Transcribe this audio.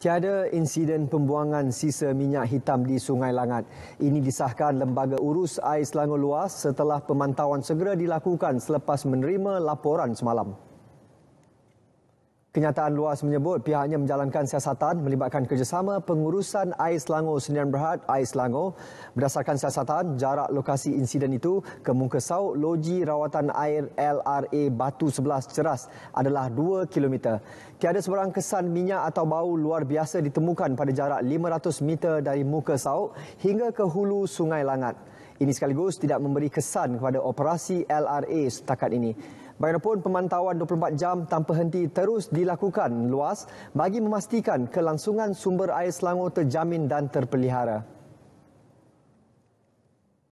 Tiada insiden pembuangan sisa minyak hitam di Sungai Langat. Ini disahkan Lembaga Urus Air Selangor Luas setelah pemantauan segera dilakukan selepas menerima laporan semalam. Kenyataan luas menyebut pihaknya menjalankan siasatan melibatkan kerjasama pengurusan Air Selangor Sdn Berhad Air Selangor. Berdasarkan siasatan, jarak lokasi insiden itu ke muka saut loji rawatan air LRA Batu 11 Ceras adalah 2 km. Tiada sebarang kesan minyak atau bau luar biasa ditemukan pada jarak 500 meter dari muka saut hingga ke hulu Sungai Langat. Ini sekaligus tidak memberi kesan kepada operasi LRA setakat ini. Bagaimanapun pemantauan 24 jam tanpa henti terus dilakukan luas bagi memastikan kelangsungan sumber air Selangor terjamin dan terpelihara.